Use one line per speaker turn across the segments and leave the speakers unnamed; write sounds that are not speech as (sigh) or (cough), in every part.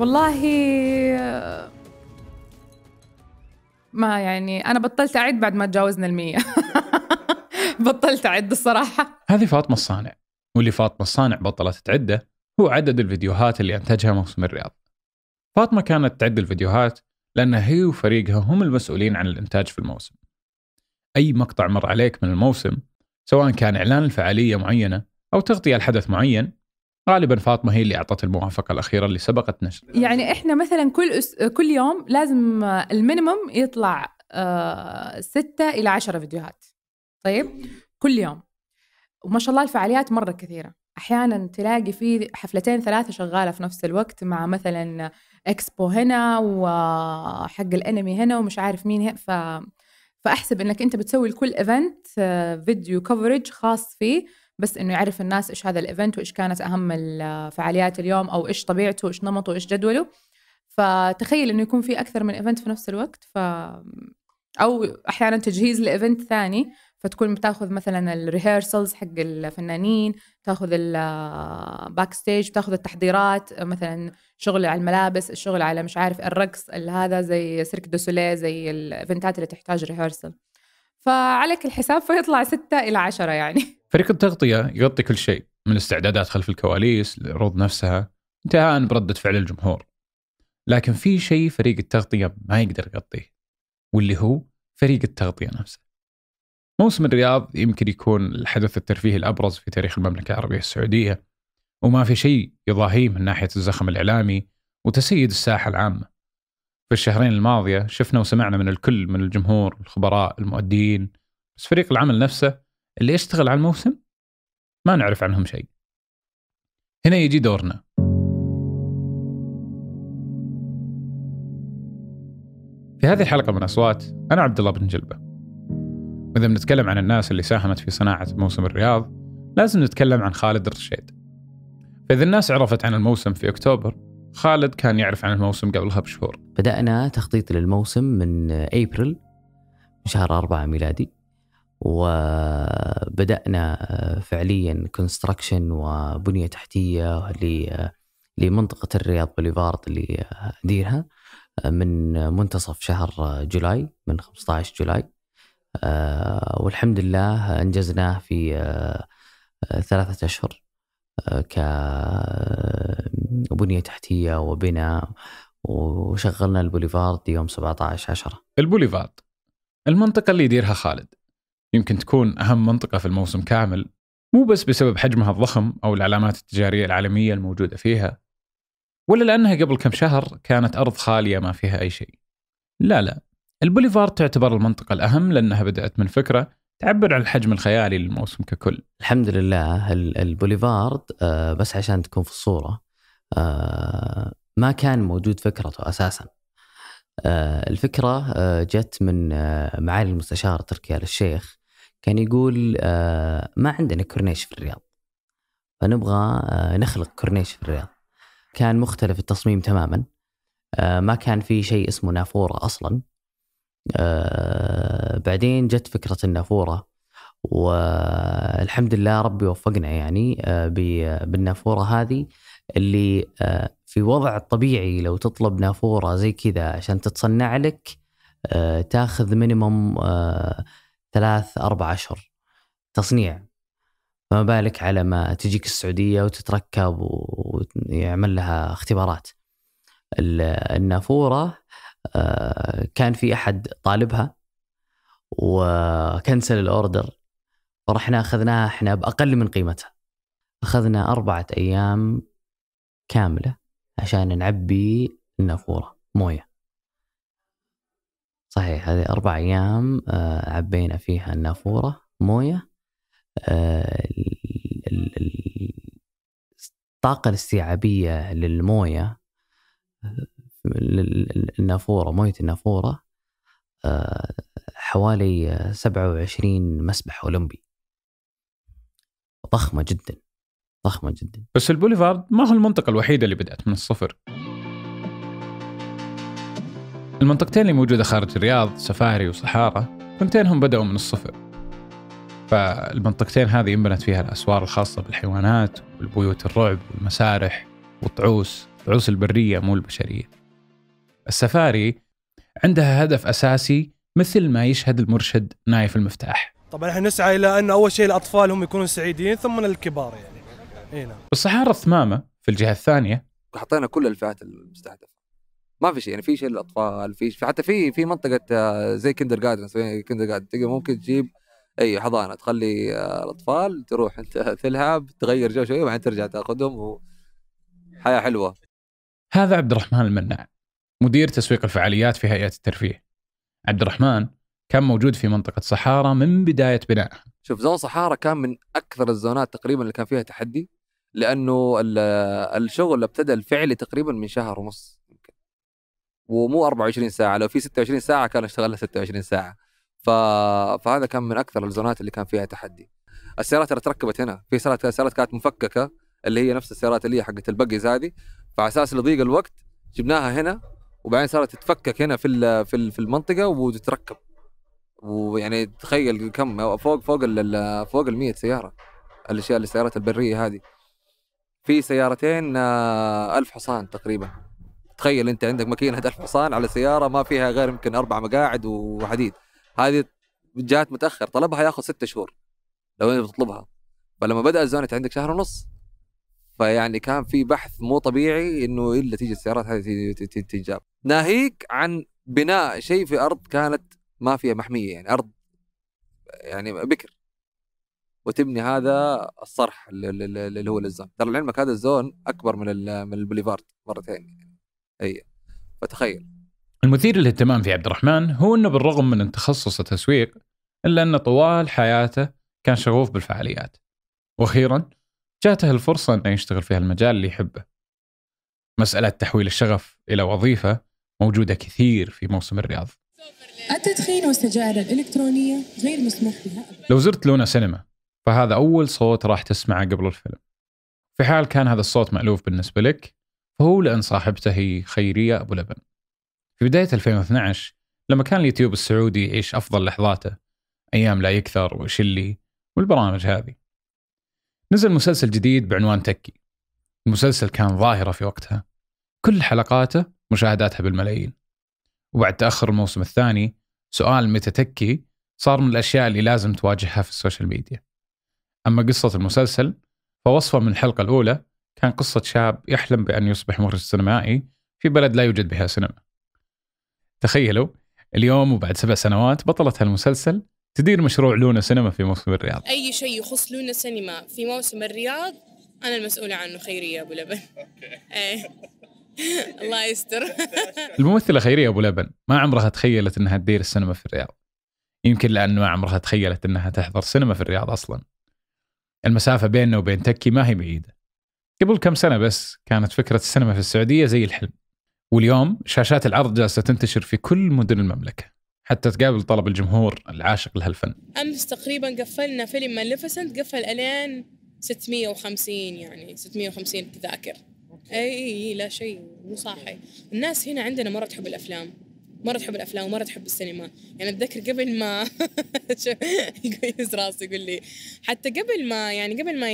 والله ما يعني أنا بطلت أعد بعد ما تجاوزنا المية (laughs) بطلت أعد الصراحة
هذه فاطمة الصانع واللي فاطمة الصانع بطلت تعده هو عدد الفيديوهات اللي أنتجها موسم الرياض فاطمة كانت تعد الفيديوهات لأنها هي وفريقها هم المسؤولين عن الإنتاج في الموسم أي مقطع مر عليك من الموسم سواء كان إعلان الفعالية معينة أو تغطية لحدث معين غالبا فاطمه هي اللي اعطت الموافقه الاخيره اللي سبقت نشر
يعني احنا مثلا كل أس... كل يوم لازم المينيمم يطلع آه ستة الى عشرة فيديوهات طيب كل يوم وما شاء الله الفعاليات مره كثيره احيانا تلاقي في حفلتين ثلاثه شغاله في نفس الوقت مع مثلا اكسبو هنا وحق الانمي هنا ومش عارف مين هنا ف... فاحسب انك انت بتسوي لكل ايفنت فيديو كفرج خاص فيه بس انه يعرف الناس ايش هذا الايفنت وايش كانت اهم الفعاليات اليوم او ايش طبيعته ايش نمطه ايش جدوله فتخيل انه يكون في اكثر من ايفنت في نفس الوقت ف او احيانا تجهيز لايفنت ثاني فتكون بتاخذ مثلا الريهرسلز حق الفنانين تاخذ الباك ستيج تاخذ التحضيرات مثلا شغل على الملابس الشغل على مش عارف الرقص هذا زي سيرك دو سوليه زي الايفنتات اللي تحتاج ريهرسل فعليك الحساب فيطلع ستة إلى عشرة يعني
فريق التغطيه يغطي كل شيء من استعدادات خلف الكواليس للعروض نفسها انتهاء برده فعل الجمهور لكن في شيء فريق التغطيه ما يقدر يغطيه واللي هو فريق التغطيه نفسه موسم الرياض يمكن يكون الحدث الترفيهي الابرز في تاريخ المملكه العربيه السعوديه وما في شيء يضاهيه من ناحيه الزخم الاعلامي وتسيد الساحه العامه. في الشهرين الماضيه شفنا وسمعنا من الكل من الجمهور، الخبراء، المؤدين، بس فريق العمل نفسه اللي يشتغل على الموسم ما نعرف عنهم شيء هنا يجي دورنا في هذه الحلقة من أصوات أنا عبد الله بن جلبة وإذا بنتكلم عن الناس اللي ساهمت في صناعة موسم الرياض لازم نتكلم عن خالد الرشيد فإذا الناس عرفت عن الموسم في أكتوبر خالد كان يعرف عن الموسم قبلها بشهور
بدأنا تخطيط للموسم من أبريل شهر أربعة ميلادي وبدأنا آه، فعليا كونستراكشن وبنية تحتية آه، لمنطقة الرياض بوليفارد اللي آه، أديرها من منتصف شهر جولاي من 15 جولاي والحمد لله أنجزناه في ثلاثة أشهر كبنية تحتية وبناء وشغلنا البوليفارد يوم 17 10 البوليفارد المنطقة اللي يديرها خالد
يمكن تكون أهم منطقة في الموسم كامل مو بس بسبب حجمها الضخم أو العلامات التجارية العالمية الموجودة فيها ولا لأنها قبل كم شهر كانت أرض خالية ما فيها أي شيء لا لا البوليفارد تعتبر المنطقة الأهم لأنها بدأت من فكرة
تعبر عن الحجم الخيالي للموسم ككل الحمد لله البوليفارد آه، بس عشان تكون في الصورة آه، ما كان موجود فكرته أساساً آه، الفكرة جت من معالي المستشار تركي آل الشيخ كان يقول آه، ما عندنا كورنيش في الرياض فنبغى آه، نخلق كورنيش في الرياض كان مختلف التصميم تماما آه، ما كان في شيء اسمه نافوره اصلا بعدين جت فكره النافوره والحمد لله ربي وفقنا يعني بالنافوره هذه اللي في وضع طبيعي لو تطلب نافوره زي كذا عشان تتصنع لك تاخذ مينيموم ثلاث أربع أشهر تصنيع فما بالك على ما تجيك السعودية وتتركب ويعمل لها اختبارات النافورة آه، كان في أحد طالبها وكنسل الأوردر ورحنا أخذناها إحنا بأقل من قيمتها أخذنا أربعة أيام كاملة عشان نعبي النافورة مويه صحيح هذه أربع أيام آه، عبينا فيها النافورة موية آه، الطاقة الاستيعابية للموية النافورة موية النافورة آه، حوالي 27 مسبح أولمبي ضخمة جدا ضخمة جدا
بس البوليفارد ما هو المنطقة الوحيدة اللي بدأت من الصفر المنطقتين اللي موجودة خارج الرياض سفاري وصحارى ثنتينهم بدأوا من الصفر فالمنطقتين هذه انبنت فيها الأسوار الخاصة بالحيوانات والبيوت الرعب والمسارح والطعوس طعوس البرية مو البشرية السفاري عندها هدف أساسي مثل ما يشهد المرشد نايف المفتاح
طبعا احنا نسعى الى ان اول شيء الاطفال هم يكونوا سعيدين ثم الكبار يعني
اي نعم
الصحارى الثمامه في الجهه الثانيه
حطينا كل الفئات المستهدفه ما في شيء يعني في شيء للاطفال في حتى في في منطقه آه، زي كندر جاردن كندر جاردن ممكن تجيب اي حضانه تخلي آه، الاطفال تروح انت (laughs) تلعب تغير جو شويه وبعدين ترجع تاخذهم حياه حلوه.
هذا عبد الرحمن المناع مدير تسويق الفعاليات في هيئه الترفيه. عبد الرحمن كان موجود في منطقه صحارى من بدايه بنائها.
شوف زون صحارى كان من اكثر الزونات تقريبا اللي كان فيها تحدي لانه الشغل ابتدى الفعلي تقريبا من شهر ونص ومو 24 ساعه لو في 26 ساعه كان اشتغلها 26 ساعه ف... فهذا كان من اكثر الزونات اللي كان فيها تحدي السيارات اللي تركبت هنا في سيارات سيارات كانت مفككه اللي هي نفس السيارات اللي هي حقت البقيز هذه فعلى اساس لضيق الوقت جبناها هنا وبعدين صارت تتفكك هنا في في المنطقه وتتركب ويعني تخيل كم فوق فوق فوق ال 100 سياره الاشياء السيارات البريه هذه في سيارتين آه، ألف حصان تقريبا تخيل انت عندك ماكينه دفع (laughs) حصان على سياره ما فيها غير يمكن اربع مقاعد وحديد هذه جات متاخر طلبها ياخذ ستة شهور لو انت بتطلبها فلما بدا الزونت عندك شهر ونص فيعني كان في بحث مو طبيعي انه الا تيجي السيارات هذه تنجاب ناهيك عن بناء شيء في ارض كانت ما فيها محميه يعني ارض يعني بكر وتبني هذا الصرح اللي هو للزون ترى لعلمك هذا الزون اكبر من من البوليفارد مرتين اي فتخيل
المثير للاهتمام في عبد الرحمن هو انه بالرغم من ان تخصصه تسويق الا انه طوال حياته كان شغوف بالفعاليات واخيرا جاته الفرصه انه يشتغل في هالمجال اللي يحبه مساله تحويل الشغف الى وظيفه موجوده كثير في موسم الرياض
التدخين والسجائر الالكترونيه غير مسموح بها
لو زرت لونا سينما فهذا اول صوت راح تسمعه قبل الفيلم في حال كان هذا الصوت مألوف بالنسبه لك هو لأن صاحبته هي خيرية أبو لبن في بداية 2012 لما كان اليوتيوب السعودي يعيش أفضل لحظاته أيام لا يكثر وشلي والبرامج هذه نزل مسلسل جديد بعنوان تكي المسلسل كان ظاهرة في وقتها كل حلقاته مشاهداتها بالملايين وبعد تأخر الموسم الثاني سؤال متى تكي صار من الأشياء اللي لازم تواجهها في السوشيال ميديا أما قصة المسلسل فوصفه من الحلقة الأولى كان قصة شاب يحلم بأن يصبح مخرج سينمائي في بلد لا يوجد بها سينما. تخيلوا اليوم وبعد سبع سنوات بطلة هالمسلسل تدير مشروع لونا سينما في موسم الرياض.
أي شيء يخص لونا سينما في موسم الرياض أنا المسؤولة عنه خيرية أبو لبن. إيه. (laughs) الله يستر. (laughs)
الممثلة خيرية أبو لبن ما عمرها تخيلت أنها تدير السينما في الرياض. يمكن لأن ما عمرها تخيلت أنها تحضر سينما في الرياض أصلا. المسافة بيننا وبين تكي ما هي بعيدة. قبل كم سنه بس كانت فكره السينما في السعوديه زي الحلم واليوم شاشات العرض جالسه تنتشر في كل مدن المملكه حتى تقابل طلب الجمهور العاشق لهالفن
امس تقريبا قفلنا فيلم مالفيسنت قفل الين 650 يعني 650 تذاكر اي لا شيء مو صاحي الناس هنا عندنا مره تحب الافلام مره تحب الافلام ومره تحب السينما يعني اتذكر قبل ما (laughs) يقيس راسي يقول لي حتى قبل ما يعني قبل ما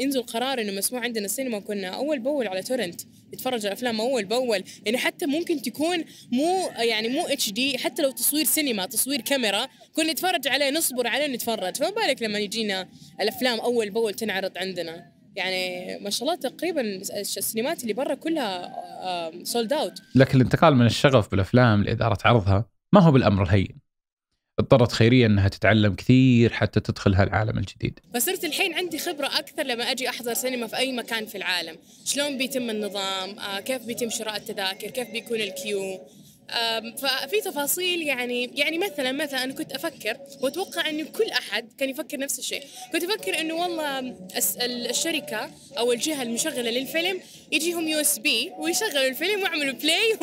ينزل قرار انه مسموع عندنا السينما كنا اول باول على تورنت نتفرج الافلام اول باول يعني حتى ممكن تكون مو يعني مو اتش دي حتى لو تصوير سينما تصوير كاميرا كنا نتفرج عليه نصبر عليه نتفرج فما بالك لما يجينا الافلام اول باول تنعرض عندنا يعني ما شاء الله تقريبا السينمات اللي برا كلها سولد اوت
لكن الانتقال من الشغف بالافلام لاداره عرضها ما هو بالامر الهين اضطرت خيرية أنها تتعلم كثير حتى تدخل هالعالم الجديد
فصرت الحين عندي خبرة أكثر لما أجي أحضر سينما في أي مكان في العالم شلون بيتم النظام آه كيف بيتم شراء التذاكر كيف بيكون الكيو ففي تفاصيل يعني يعني مثلا مثلا انا كنت افكر واتوقع انه كل احد كان يفكر نفس الشيء، كنت افكر انه والله الشركه او الجهه المشغله للفيلم يجيهم يو اس بي ويشغلوا الفيلم ويعملوا بلاي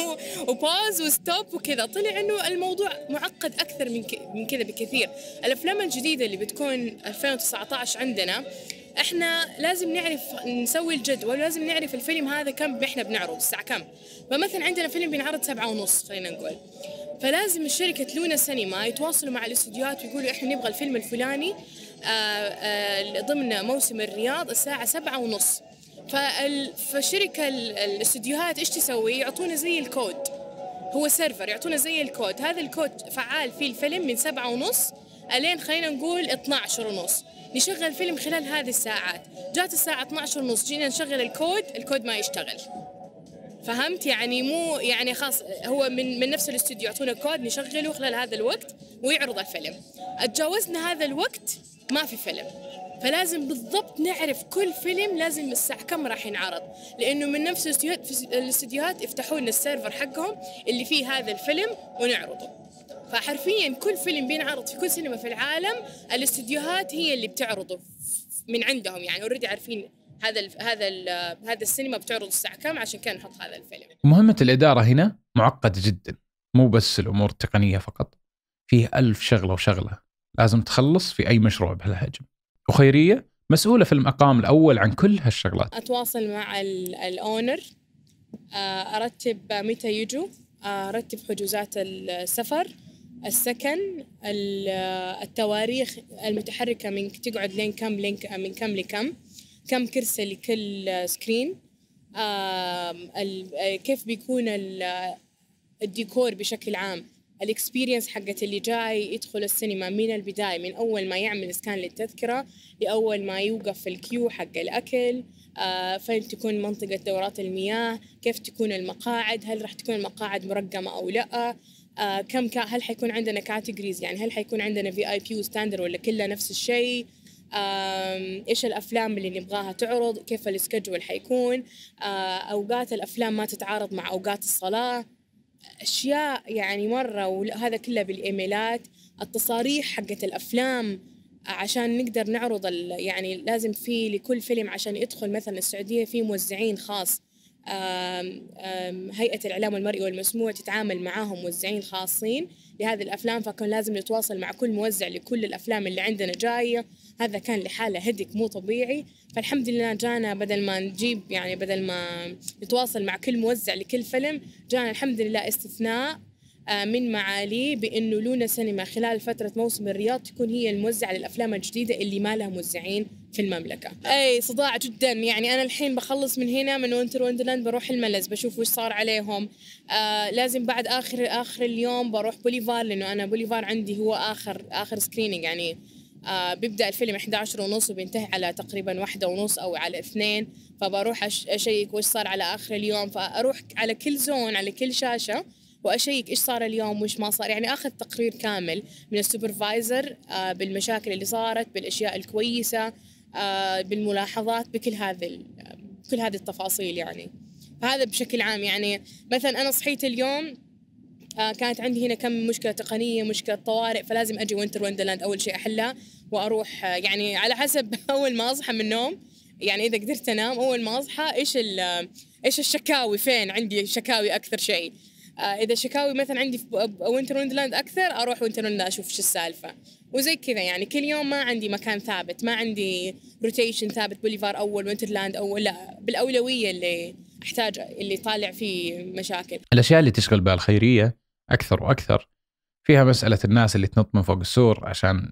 وباز وستوب وكذا، طلع انه الموضوع معقد اكثر من من كذا بكثير، الافلام الجديده اللي بتكون 2019 عندنا احنا لازم نعرف نسوي الجدول ولازم نعرف الفيلم هذا كم احنا بنعرض الساعه كم فمثلا عندنا فيلم بينعرض سبعة ونص خلينا نقول فلازم شركة لونا سينما يتواصلوا مع الاستديوهات ويقولوا احنا نبغى الفيلم الفلاني آه، آه، ضمن موسم الرياض الساعة سبعة ونص فالشركة الاستديوهات ايش تسوي؟ يعطونا زي الكود هو سيرفر يعطونا زي الكود هذا الكود فعال فيه الفيلم من سبعة ونص الين خلينا نقول 12 ونص نشغل فيلم خلال هذه الساعات جات الساعة 12 ونص جينا نشغل الكود الكود ما يشتغل فهمت يعني مو يعني خاص هو من من نفس الاستوديو يعطونا كود نشغله خلال هذا الوقت ويعرض الفيلم اتجاوزنا هذا الوقت ما في فيلم فلازم بالضبط نعرف كل فيلم لازم الساعة كم راح ينعرض لأنه من نفس الاستديوهات الاستديوهات يفتحوا لنا السيرفر حقهم اللي فيه هذا الفيلم ونعرضه فحرفيا كل فيلم بينعرض في كل سينما في العالم الاستديوهات هي اللي بتعرضه من عندهم يعني اوريدي عارفين هذا الـ هذا الـ هذا السينما بتعرض الساعه كام عشان كان نحط هذا الفيلم
مهمه الاداره هنا معقده جدا مو بس الامور التقنيه فقط فيه ألف شغله وشغله لازم تخلص في اي مشروع بهالحجم وخيريه مسؤوله في المقام الاول عن كل هالشغلات
اتواصل مع الاونر آه، ارتب متى يجوا آه، ارتب حجوزات السفر السكن التواريخ المتحركة من تقعد لين كم لين من كم لكم كم كرسي لكل سكرين كيف بيكون الديكور بشكل عام الاكسبيرينس حقت اللي جاي يدخل السينما من البدايه من اول ما يعمل سكان للتذكره لاول ما يوقف في الكيو حق الاكل آه فين تكون منطقه دورات المياه كيف تكون المقاعد هل راح تكون المقاعد مرقمه او لا آه كم كا هل حيكون عندنا كاتيجوريز يعني هل حيكون عندنا في اي بي وستاندر ولا كله نفس الشيء ايش الافلام اللي نبغاها تعرض كيف السكجول حيكون آه اوقات الافلام ما تتعارض مع اوقات الصلاه اشياء يعني مره وهذا كله بالايميلات التصاريح حقت الافلام عشان نقدر نعرض يعني لازم في لكل فيلم عشان يدخل مثلا السعوديه في موزعين خاص هيئة الإعلام المرئي والمسموع تتعامل معاهم موزعين خاصين لهذه الأفلام فكان لازم نتواصل مع كل موزع لكل الأفلام اللي عندنا جاية هذا كان لحاله هدك مو طبيعي فالحمد لله جانا بدل ما نجيب يعني بدل ما نتواصل مع كل موزع لكل فيلم جانا الحمد لله استثناء آه، من معالي بانه لونا سينما خلال فتره موسم الرياض تكون هي الموزعه للافلام الجديده اللي ما لها موزعين في المملكه اي صداع جدا يعني انا الحين بخلص من هنا من وينتر وندرلاند بروح الملز بشوف وش صار عليهم آه لازم بعد اخر اخر اليوم بروح بوليفار لانه انا بوليفار عندي هو اخر اخر سكريننج يعني آه بيبدا الفيلم 11 ونص وبينتهي على تقريبا واحدة ونص او على اثنين فبروح اشيك وش صار على اخر اليوم فاروح على كل زون على كل شاشه واشيك ايش صار اليوم وايش ما صار يعني اخذ تقرير كامل من السوبرفايزر آه بالمشاكل اللي صارت بالاشياء الكويسه آه، بالملاحظات بكل هذه كل هذه التفاصيل يعني فهذا بشكل عام يعني مثلا انا صحيت اليوم آه، كانت عندي هنا كم مشكله تقنيه مشكله طوارئ فلازم اجي وينتر وندرلاند اول شيء احلها واروح آه، يعني على حسب (laughs) اول ما اصحى من النوم يعني اذا قدرت انام اول ما اصحى ايش ايش الشكاوي فين عندي شكاوي اكثر شيء اذا شكاوي مثلا عندي في وينتر وندرلاند اكثر اروح وينتر وندرلاند اشوف شو السالفه وزي كذا يعني كل يوم ما عندي مكان ثابت ما عندي روتيشن ثابت بوليفار اول وينترلاند اول لا بالاولويه اللي احتاج اللي طالع فيه مشاكل
الاشياء اللي تشغل بها الخيريه اكثر واكثر فيها مساله الناس اللي تنط من فوق السور عشان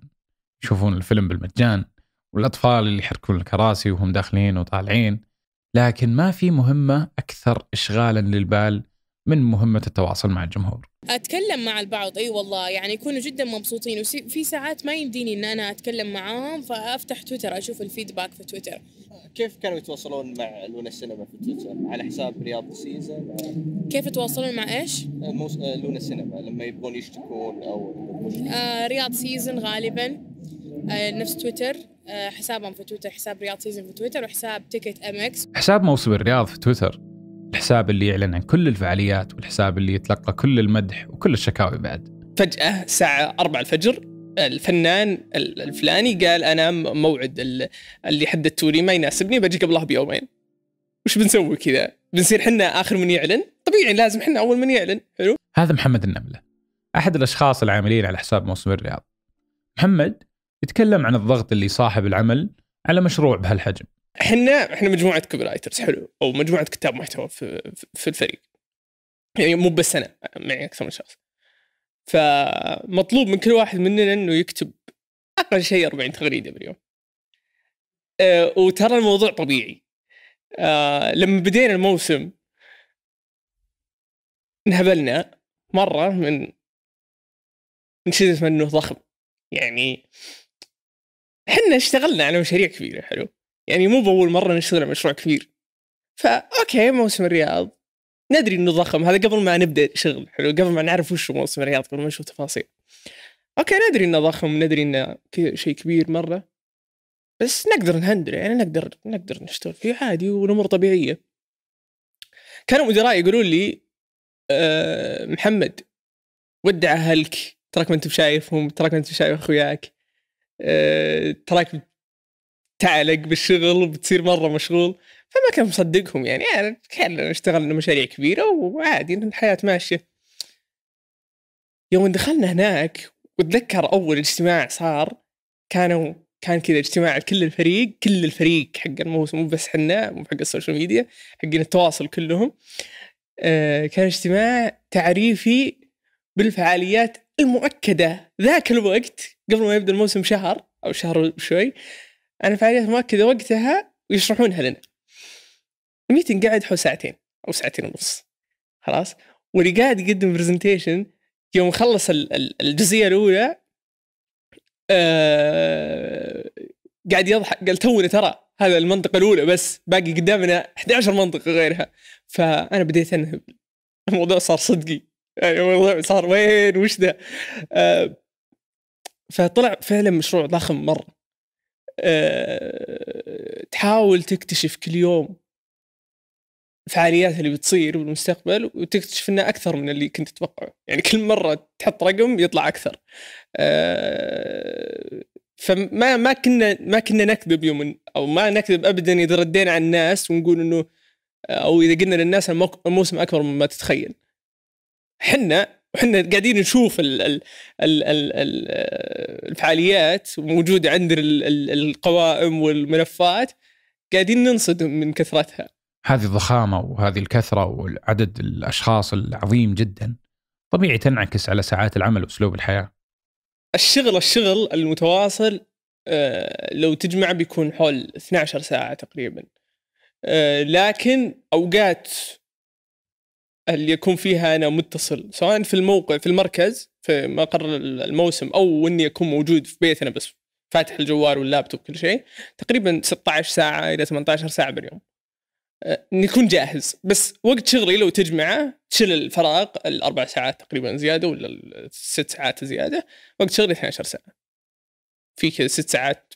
يشوفون الفيلم بالمجان والاطفال اللي يحركون الكراسي وهم داخلين وطالعين لكن ما في مهمه اكثر اشغالا للبال من مهمة التواصل مع الجمهور؟
أتكلم مع البعض أي أيوة والله يعني يكونوا جدا مبسوطين وفي ساعات ما يمديني إن أنا أتكلم معاهم فأفتح تويتر أشوف الفيدباك في تويتر
كيف كانوا يتواصلون مع لونا السينما في تويتر؟ على حساب رياض سيزن؟
كيف يتواصلون مع إيش؟ آه،
موس... آه، لونا السينما لما يبغون يشتكون أو
آه رياض سيزن غالبا آه نفس تويتر آه، حسابهم في تويتر حساب رياض سيزن في تويتر وحساب تيكت ام اكس حساب
موسم الرياض في تويتر الحساب اللي يعلن عن كل الفعاليات والحساب اللي يتلقى كل المدح وكل الشكاوي بعد
فجأة الساعة 4 الفجر الفنان الفلاني قال أنا موعد اللي حددتوا لي ما يناسبني بجي قبلها بيومين وش بنسوي كذا بنصير حنا آخر من يعلن طبيعي لازم حنا أول من يعلن حلو
هذا محمد النملة أحد الأشخاص العاملين على حساب موسم الرياض محمد يتكلم عن الضغط اللي صاحب العمل على مشروع بهالحجم
احنا احنا مجموعه كوبي رايترز حلو او مجموعه كتاب محتوى في, في الفريق يعني مو بس انا معي اكثر من شخص فمطلوب من كل واحد مننا انه يكتب اقل شيء 40 تغريده باليوم أه وترى الموضوع طبيعي أه لما بدينا الموسم انهبلنا مره من من شدة انه ضخم يعني احنا اشتغلنا على مشاريع كبيره حلو يعني مو باول مره نشتغل على مشروع كبير فاوكي موسم الرياض ندري انه ضخم هذا قبل ما نبدا شغل حلو قبل ما نعرف وش موسم الرياض قبل ما نشوف تفاصيل اوكي ندري انه ضخم ندري انه شيء كبير مره بس نقدر نهندل يعني نقدر نقدر نشتغل فيه عادي والامور طبيعيه كانوا مدراء يقولون لي أه محمد ودع اهلك تراك ما انت بشايفهم تراك ما انت بشايف اخوياك أه تراك تعلق بالشغل وبتصير مره مشغول فما كان مصدقهم يعني, يعني كان اشتغلنا مشاريع كبيره وعادي الحياه ماشيه يوم دخلنا هناك وتذكر اول اجتماع صار كانوا كان كذا اجتماع كل الفريق كل الفريق حق الموسم مو بس حنا مو حق السوشيال ميديا حقين التواصل كلهم آه كان اجتماع تعريفي بالفعاليات المؤكده ذاك الوقت قبل ما يبدا الموسم شهر او شهر وشوي انا فعاليات مؤكده وقتها ويشرحونها لنا الميتنج قاعد حول ساعتين او ساعتين ونص خلاص واللي قاعد يقدم برزنتيشن يوم خلص الجزئيه الاولى آه قاعد يضحك قال تونا ترى هذا المنطقه الاولى بس باقي قدامنا 11 منطقه غيرها فانا بديت انهب الموضوع صار صدقي يعني الموضوع صار وين وش ذا آه فطلع فعلا مشروع ضخم مره آه، تحاول تكتشف كل يوم الفعاليات اللي بتصير بالمستقبل وتكتشف انها اكثر من اللي كنت تتوقعه، يعني كل مره تحط رقم يطلع اكثر. آه، فما ما كنا ما كنا نكذب يوم او ما نكذب ابدا اذا ردينا على الناس ونقول انه او اذا قلنا للناس الموسم اكبر مما تتخيل. حنا وحنا قاعدين نشوف الـ الـ الـ الـ الـ الفعاليات موجودة عندنا القوائم والملفات قاعدين ننصدم من كثرتها
هذه الضخامة وهذه الكثرة وعدد الأشخاص العظيم جدا طبيعي تنعكس على ساعات العمل وأسلوب الحياة
الشغل الشغل المتواصل آه، لو تجمع بيكون حول 12 ساعة تقريبا آه، لكن أوقات اللي يكون فيها انا متصل سواء في الموقع في المركز في مقر الموسم او اني اكون موجود في بيتنا بس فاتح الجوال واللابتوب كل شيء تقريبا 16 ساعه الى 18 ساعه باليوم آه، نكون جاهز بس وقت شغلي لو تجمعه تشيل الفراغ الاربع ساعات تقريبا زياده ولا الست ساعات زياده وقت شغلي 12 ساعه في كذا ست ساعات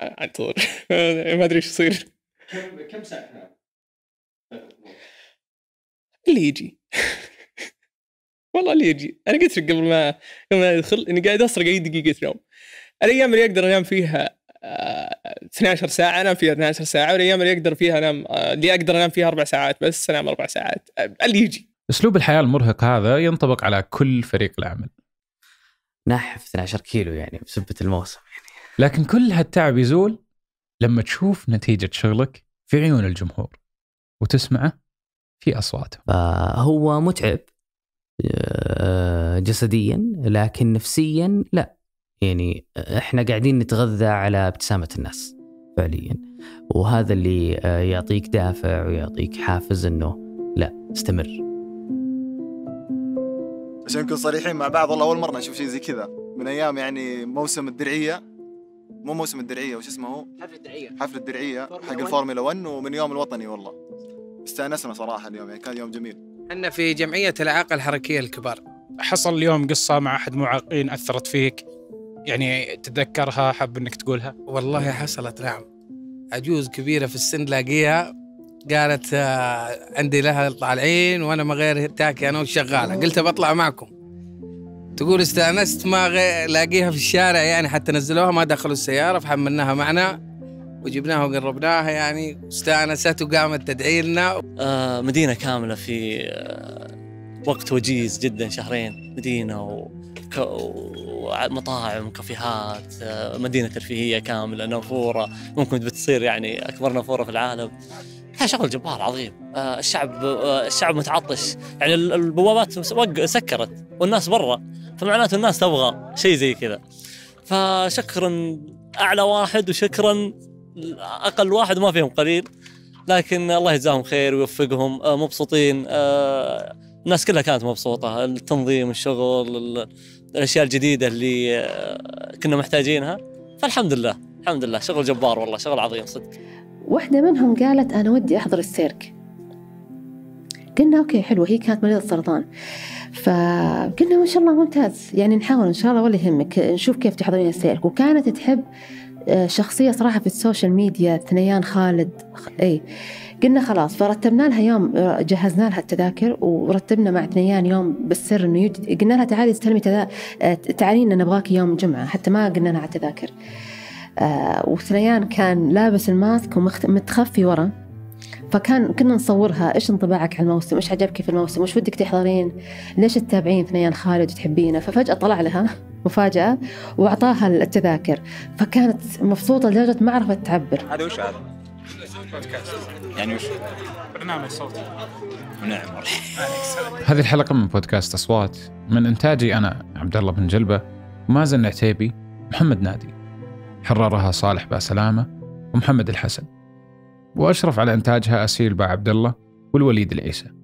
آه، انتظر (laughs) ما ادري ايش يصير كم كم ساعه اللي يجي (laughs) والله اللي يجي انا قلت لك قبل ما قبل ما ادخل اني قاعد اسرق اي دقيقه نوم الايام اللي اقدر انام فيها 12 آه، ساعه انام فيها 12 ساعه والايام اللي اقدر فيها انام آه، اللي اقدر انام فيها اربع ساعات بس انام اربع ساعات اللي يجي
اسلوب الحياه المرهق هذا ينطبق على كل فريق العمل نحف 12 كيلو يعني بسبه الموسم يعني لكن كل هالتعب يزول لما تشوف نتيجه شغلك في عيون الجمهور
وتسمعه في اصوات هو متعب آه، جسديا لكن نفسيا لا يعني احنا قاعدين نتغذى على ابتسامه الناس فعليا وهذا اللي آه، يعطيك دافع ويعطيك حافز انه لا استمر
عشان نكون صريحين مع بعض والله اول مره نشوف شيء زي كذا من ايام يعني موسم الدرعيه مو موسم الدرعيه وش اسمه هو؟ حفل الدرعيه حفل الدرعيه حق الفورمولا 1 ومن يوم الوطني والله استانسنا صراحه اليوم يعني كان يوم جميل احنا في جمعيه الاعاقه الحركيه الكبار
حصل اليوم قصه مع احد معاقين اثرت فيك يعني تتذكرها حاب
انك تقولها والله حصلت نعم عجوز كبيره في السن لاقيها قالت آه، عندي لها طالعين وانا ما غير تاكي انا وشغاله قلت بطلع معكم تقول استانست ما غير لاقيها في الشارع يعني حتى نزلوها ما دخلوا السياره فحملناها معنا وجبناها وقربناها يعني استانست وقامت تدعي لنا آه مدينه كامله في آه وقت وجيز جدا شهرين مدينه و... ومطاعم كافيهات آه، مدينه ترفيهيه كامله نافوره ممكن بتصير يعني اكبر نافوره في العالم كان شغل جبار عظيم آه، الشعب آه، الشعب متعطش يعني البوابات سكرت والناس برا فمعناته الناس تبغى شيء زي كذا فشكرا اعلى واحد وشكرا اقل واحد ما فيهم قليل لكن الله يجزاهم خير ويوفقهم آه، مبسوطين آه، الناس كلها كانت مبسوطه التنظيم الشغل الاشياء الجديده اللي آه، كنا محتاجينها فالحمد لله الحمد لله شغل جبار والله شغل عظيم صدق
واحدة منهم قالت أنا ودي أحضر السيرك قلنا أوكي حلو هي كانت مريضة سرطان فقلنا ما شاء الله ممتاز يعني نحاول إن شاء الله ولا يهمك نشوف كيف تحضرين السيرك وكانت تحب شخصية صراحة في السوشيال ميديا ثنيان خالد اي قلنا خلاص فرتبنا لها يوم جهزنا لها التذاكر ورتبنا مع ثنيان يوم بالسر انه يجد قلنا لها تعالي استلمي تذا... تعالينا نبغاك يوم جمعة حتى ما قلنا لها على التذاكر آه وثنيان كان لابس الماسك ومتخفي ورا فكان كنا نصورها ايش انطباعك على الموسم ايش عجبك في الموسم وش ودك تحضرين ليش تتابعين ثنيان خالد وتحبينه ففجأة طلع لها مفاجأة وأعطاها التذاكر فكانت مبسوطة لدرجة ما عرفت تعبر هذا وش هذا؟ بودكاست يعني وش؟
برنامج صوتي ونعم والله هذه الحلقة من بودكاست أصوات من إنتاجي أنا عبد الله بن جلبة ومازن العتيبي محمد نادي حررها صالح باسلامة ومحمد الحسن وأشرف على إنتاجها أسيل با عبد الله والوليد العيسى